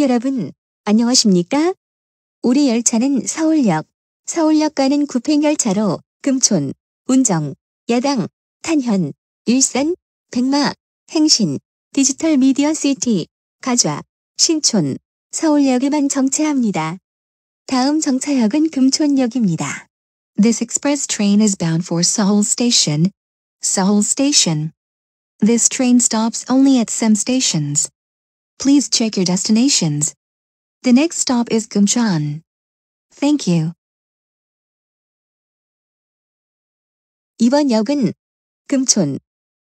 승객 여러분, 안녕하십니까? 우리 열차는 서울역, 서울역 가는 구팽열차로 금촌, 운정, 야당, 탄현, 일산, 백마, 행신, 디지털 미디어 시티, 가좌, 신촌, 서울역에만 정차합니다. 다음 정차역은 금촌역입니다. This express train is bound for Seoul Station. Seoul Station. This train stops only at some stations. Please check your destinations. The next stop is Gumchan. Thank you. 이번 역은 금촌,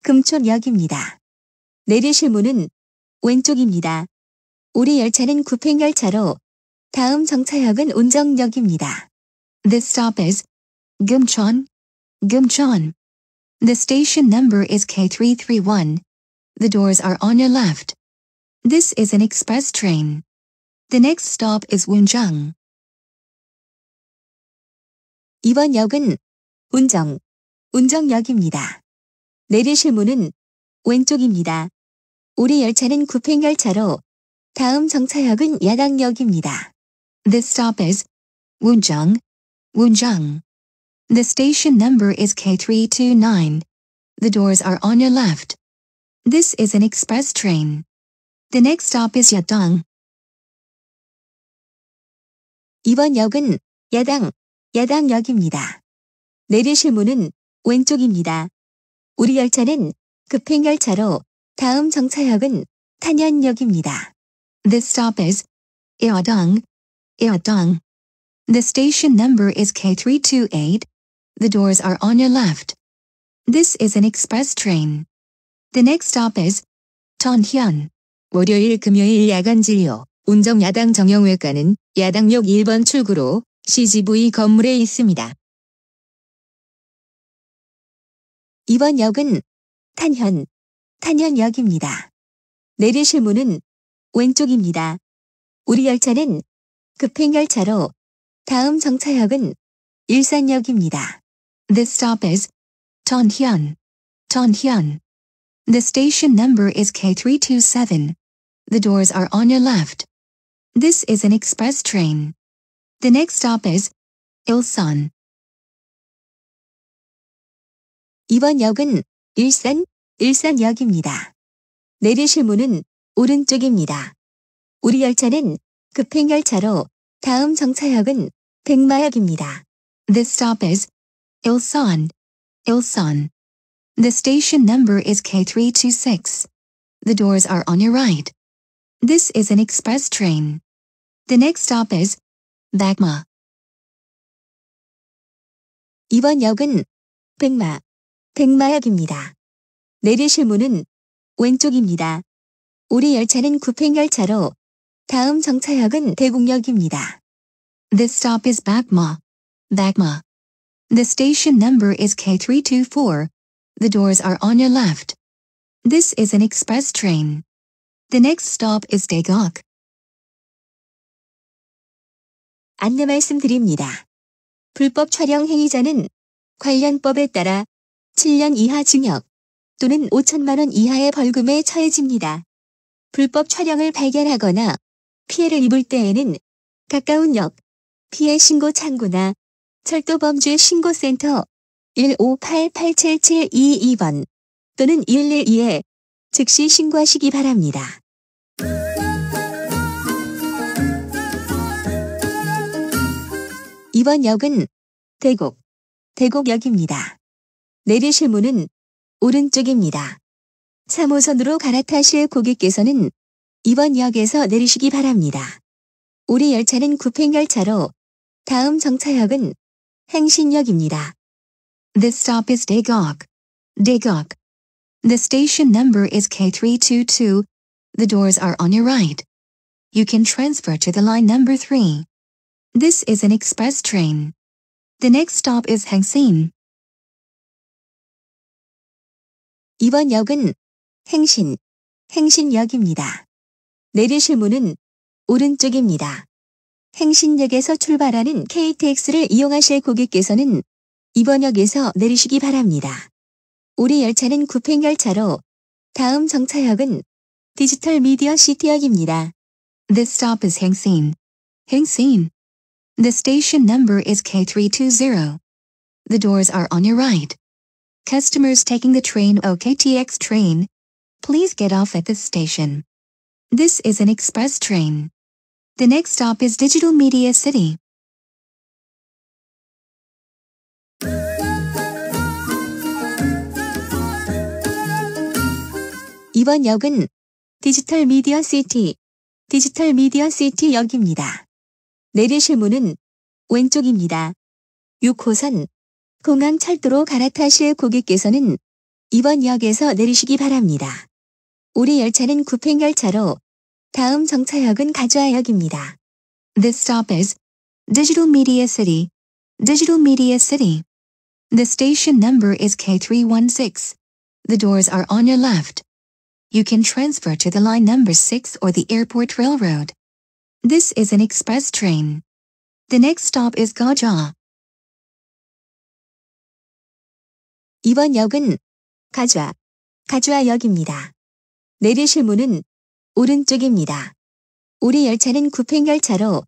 금촌역입니다. 내리실 문은 왼쪽입니다. 우리 열차는 구팽열차로 다음 정차역은 운정역입니다. This stop is Gumcheon, Gumcheon. The station number is K331. The doors are on your left. This is an express train. The next stop is Wonjang. 이번 역은 운정, 운정역입니다. 내리실 문은 왼쪽입니다. 우리 열차는 구팽열차로 다음 정차역은 야당역입니다. This stop is Wonjang, Wonjang. The station number is K329. The doors are on your left. This is an express train. The next stop is 야당. 이번 역은 야당, 야당역입니다. 내리실 문은 왼쪽입니다. 우리 열차는 급행열차로 다음 정차역은 탄현역입니다. This stop is 야당, 야당. The station number is K328. The doors are on your left. This is an express train. The next stop is Tonhyun. 월요일 금요일 야간 진료 운정 야당 정형외과는 야당역 1번 출구로 CGV 건물에 있습니다. 이번 역은 탄현, 탄현역입니다. 내리실 문은 왼쪽입니다. 우리 열차는 급행열차로 다음 정차역은 일산역입니다. t h e s t o p is t 현 n 현 The station number is K327. The doors are on your left. This is an express train. The next stop is Ilsan. 이번 역은 일산, 일산역입니다. 내리실 문은 오른쪽입니다. 우리 열차는 급행 열차로 다음 정차역은 백마역입니다. This stop is Ilsan, Ilsan. The station number is K326. The doors are on your right. This is an express train. The next stop is 백마. 이번 역은 백마, 백마역입니다. 내리실 문은 왼쪽입니다. 우리 열차는 열차로 다음 정차역은 대곡역입니다. This stop is Bakma. Bakma. The station number is K324. The doors are on your left. This is an express train. The next stop is Daegok. 안내 말씀드립니다. 불법 촬영 행위자는 관련법에 따라 7년 이하 징역 또는 5천만 원 이하의 벌금에 처해집니다. 불법 촬영을 발견하거나 피해를 입을 때에는 가까운 역, 피해 신고 창구나 철도범죄 신고센터 158-8772번 또는 112에 즉시 신고하시기 바랍니다. 이번 역은 대곡, 대곡역입니다. 내리실 문은 오른쪽입니다. 3호선으로 갈아타실 고객께서는 이번 역에서 내리시기 바랍니다. 우리 열차는 구팽열차로 다음 정차역은 행신역입니다. This stop is Daegok. Daegok. The station number is K322. The doors are on your right. You can transfer to the line number 3. This is an express train. The next stop is Hangsin. 이번 역은 행신, 행신역입니다. 내리실 문은 오른쪽입니다. 행신역에서 출발하는 KTX를 이용하실 고객께서는 이번 역에서 내리시기 바랍니다. 우리 열차는 구팽열차로 다음 정차역은 디지털 미디어 시티역입니다. This stop is Hangsein. Hangsein. The station number is K320. The doors are on your right. Customers taking the train OKTX train, please get off at this station. This is an express train. The next stop is Digital Media City. 이번 역은 디지털 미디어 시티, 디지털 미디어 시티 역입니다. 내리실 문은 왼쪽입니다. 6호선 공항 철도로 갈아타실 고객께서는 이번 역에서 내리시기 바랍니다. 우리 열차는 구팽열차로 다음 정차역은 가좌역입니다 This stop is Digital Media City. Digital Media City. The station number is K316. The doors are on your left. you can transfer to the line number 6 or the airport railroad. This is an express train. The next stop is Gaja. 이번 역은 가좌 가주아역입니다. 내리실 문은 오른쪽입니다. 우리 열차는 구팽열차로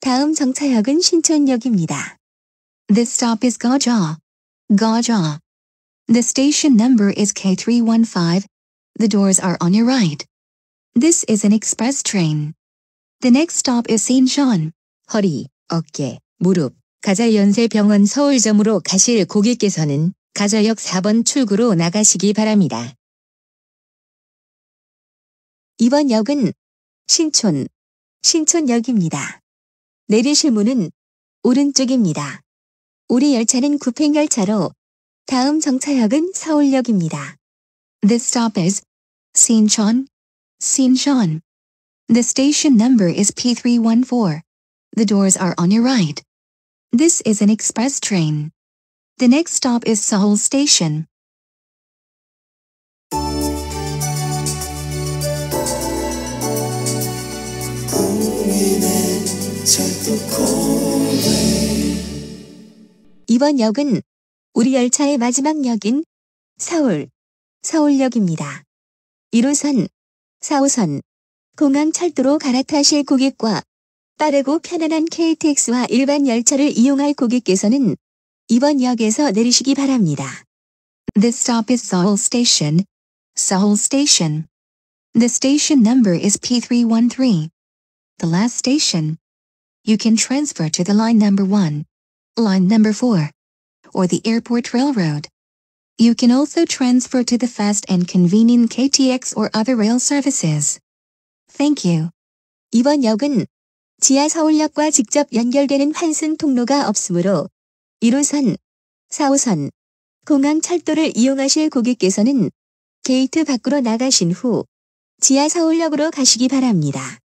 다음 정차역은 신촌역입니다. The stop is Gaja. Gaja. The station number is K315 The doors are on your right. This is an express train. The next stop is St. John. 허리, 어깨, 무릎, 가자연세병원 서울점으로 가실 고객께서는 가자역 4번 출구로 나가시기 바랍니다. 이번 역은 신촌, 신촌역입니다. 내리실 문은 오른쪽입니다. 우리 열차는 구팽열차로 다음 정차역은 서울역입니다. This stop is Sinchon, Sinchon. The station number is P314. The doors are on your right. This is an express train. The next stop is Seoul Station. 이번 역은 우리 열차의 마지막 역인 서울 서울역입니다. 1호선, 4호선, 공항철도로 갈아타실 고객과 빠르고 편안한 KTX와 일반 열차를 이용할 고객께서는 이번 역에서 내리시기 바랍니다. This stop is Seoul Station. Seoul Station. The station number is P313. The last station. You can transfer to the line number 1, line number 4, or the airport railroad. You can also transfer to the fast and convenient KTX or other rail services. Thank you. 이번 역은 지하 서울역과 직접 연결되는 환승 통로가 없으므로 1호선, 4호선, 공항 철도를 이용하실 고객께서는 게이트 밖으로 나가신 후 지하 서울역으로 가시기 바랍니다.